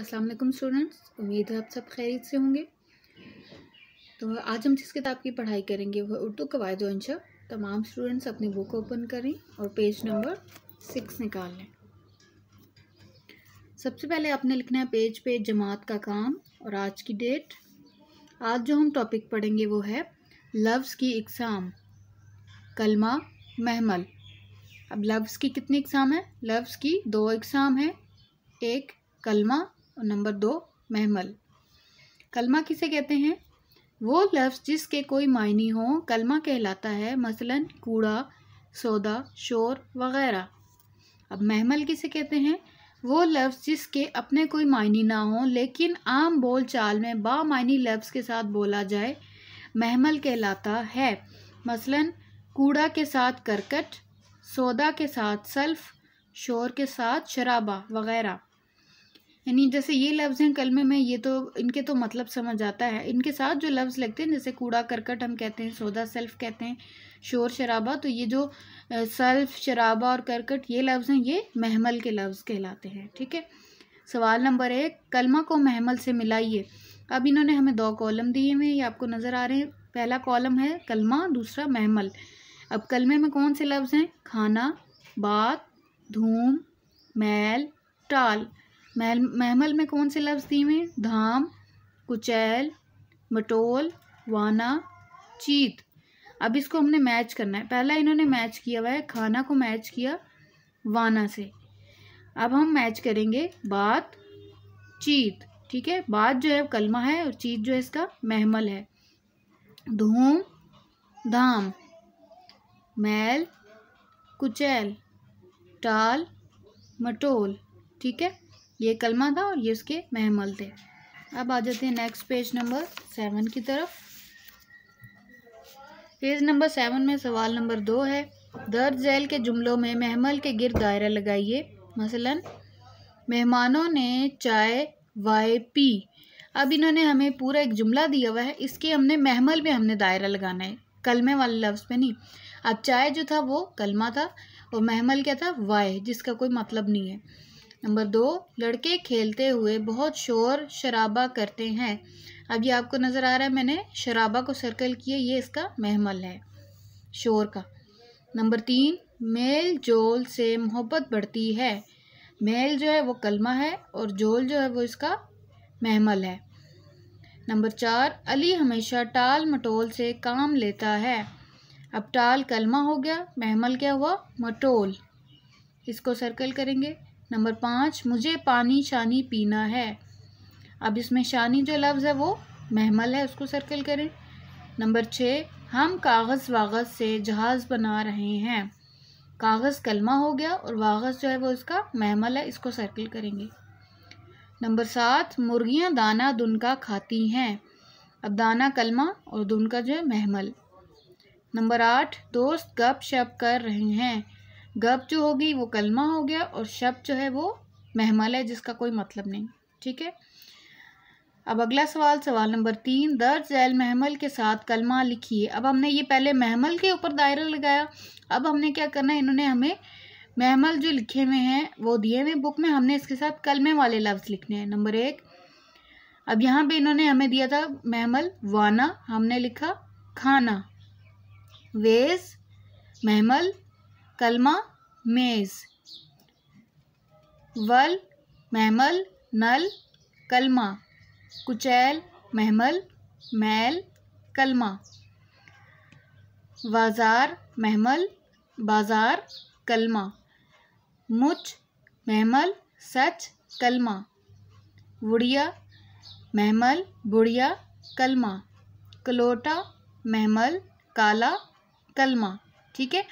अस्सलाम वालेकुम स्टूडेंट्स उम्मीद है आप सब खैरियत से होंगे तो आज हम जिस किताब की पढ़ाई करेंगे वह उर्दू कवायद इंशा तमाम स्टूडेंट्स अपनी बुक ओपन करें और पेज नंबर सिक्स निकाल लें सबसे पहले आपने लिखना है पेज पे जमात का काम और आज की डेट आज जो हम टॉपिक पढ़ेंगे वो है लफ्ज़ की इकसाम कलमा महमल अब लफ्ज़ की कितनी इकसाम है लफ्ज़ की दो इकसाम है एक कलमा और नंबर दो महमल कलमा किसे कहते हैं वो लफ्ज़ जिसके कोई मायने हो कलमा कहलाता है मसलन कूड़ा सौदा शोर वगैरह अब महमल किसे कहते हैं वो लफ्ज़ जिसके अपने कोई मायने ना हो लेकिन आम बोल चाल में बामानी लफ्ज़ के साथ बोला जाए महमल कहलाता है मसलन कूड़ा के साथ करकट सौदा के साथ सल्फ शोर के साथ शराबा वगैरह यानी जैसे ये लफ्ज़ हैं कलमे में ये तो इनके तो मतलब समझ आता है इनके साथ जो लफ्ज़ लगते हैं जैसे कूड़ा करकट हम कहते हैं सौदा सेल्फ कहते हैं शोर शराबा तो ये जो सेल्फ शराबा और करकट ये लफ्ज़ हैं ये महमल के लफ्ज़ कहलाते हैं ठीक है सवाल नंबर एक कलमा को महमल से मिलाइए अब इन्होंने हमें दो कॉलम दिए हुए ये आपको नज़र आ रहे हैं पहला कॉलम है कलमा दूसरा महमल अब कलमे में कौन से लफ्ज़ हैं खाना बात धूम मैल टाल महल महमल में कौन से लफ्ज़ दिए हुए धाम कुचैल मटोल वाना चीत अब इसको हमने मैच करना है पहला इन्होंने मैच किया हुआ है खाना को मैच किया वाना से अब हम मैच करेंगे बात चीत ठीक है बात जो है कलमा है और चीत जो है इसका महमल है धूम धाम मैल कुचैल टाल मटोल ठीक है ये कलमा था और ये उसके महमल थे अब आ जाते हैं नेक्स्ट पेज नंबर सेवन की तरफ पेज नंबर सेवन में सवाल नंबर दो है दर्ज जैल के जुमलों में महमल के गिर दायरा लगाइए मसलन मेहमानों ने चाय वाई पी अब इन्होंने हमें पूरा एक जुमला दिया हुआ है इसके हमने महमल पे हमने दायरा लगाना है कलमे वाले लफ्ज़ पे नहीं अब चाय जो था वो कलमा था और महमल क्या था वाय जिसका कोई मतलब नहीं है नंबर दो लड़के खेलते हुए बहुत शोर शराबा करते हैं अब ये आपको नज़र आ रहा है मैंने शराबा को सर्कल किया ये इसका महमल है शोर का नंबर तीन मेल जोल से मोहब्बत बढ़ती है मेल जो है वो कलमा है और जोल जो है वो इसका महमल है नंबर चार अली हमेशा टाल मटोल से काम लेता है अब टाल कलमा हो गया महमल क्या हुआ मटोल इसको सर्कल करेंगे नंबर पाँच मुझे पानी शानी पीना है अब इसमें शानी जो लफ्ज़ है वो महमल है उसको सर्कल करें नंबर छः हम कागज़ वागज़ से जहाज़ बना रहे हैं कागज़ कलमा हो गया और वागज़ जो है वो इसका महमल है इसको सर्कल करेंगे नंबर सात मुर्गियां दाना दुन का खाती हैं अब दाना कलमा और दुन का जो है महमल नंबर आठ दोस्त गप शप कर रहे हैं गप जो होगी वो कलमा हो गया और शब जो है वो महमल है जिसका कोई मतलब नहीं ठीक है अब अगला सवाल सवाल नंबर तीन दर्ज जैल महमल के साथ कलमा लिखिए अब हमने ये पहले महमल के ऊपर दायरा लगाया अब हमने क्या करना है इन्होंने हमें महमल जो लिखे हुए हैं वो दिए हुए बुक में हमने इसके साथ कलमे वाले लफ्ज़ लिखने हैं नंबर एक अब यहाँ पे इन्होंने हमें दिया था महमल वाना हमने लिखा खाना वेज महमल कलमा मेज़ वल महमल नल कलमा कुचैल महमल मैल कलमा बाज़ार महमल बाज़ार कलमा मुच महमल सच कलमा बुढ़िया महमल बुढ़िया कलमा कलोटा महमल काला कलमा ठीक है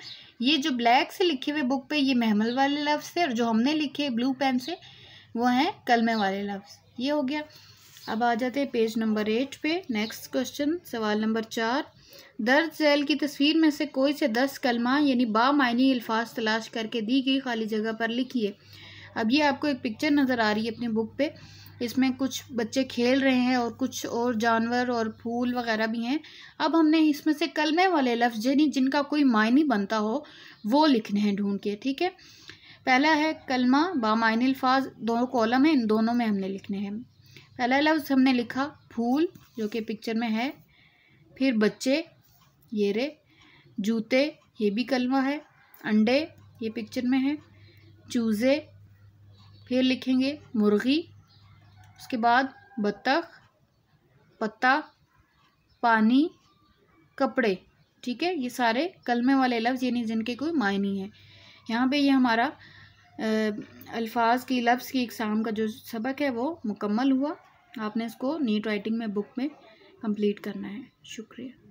ये जो ब्लैक से लिखे हुए बुक पे ये महमल वाले लफ्ज़ थे और जो हमने लिखे ब्लू पेन से वो हैं कलमे वाले लफ्ज़ ये हो गया अब आ जाते हैं पेज नंबर एट पे नेक्स्ट क्वेश्चन सवाल नंबर चार दर्द जैल की तस्वीर में से कोई से दस कलमा यानी मायनी अल्फाज तलाश करके दी गई खाली जगह पर लिखिए अब ये आपको एक पिक्चर नज़र आ रही है अपनी बुक पे इसमें कुछ बच्चे खेल रहे हैं और कुछ और जानवर और फूल वगैरह भी हैं अब हमने इसमें से कलमे वाले लफ्ज़ यानी जिनका कोई मायने बनता हो वो लिखने हैं ढूंढ के ठीक है पहला है कलमा बामायन अल्फाज दोनों कॉलम है इन दोनों में हमने लिखने हैं पहला लफ्ज़ हमने लिखा फूल जो कि पिक्चर में है फिर बच्चे ये रे जूते ये भी कलमा है अंडे ये पिक्चर में है चूज़े फिर लिखेंगे मुर्गी उसके बाद बत्तख पत्ता पानी कपड़े ठीक है ये सारे कलमे वाले लफ्ज़ यानी जिनके कोई मायने हैं यहाँ पे ये हमारा अल्फाज की लफ्ज़ की इकसाम का जो सबक है वो मुकम्मल हुआ आपने इसको नीट राइटिंग में बुक में कंप्लीट करना है शुक्रिया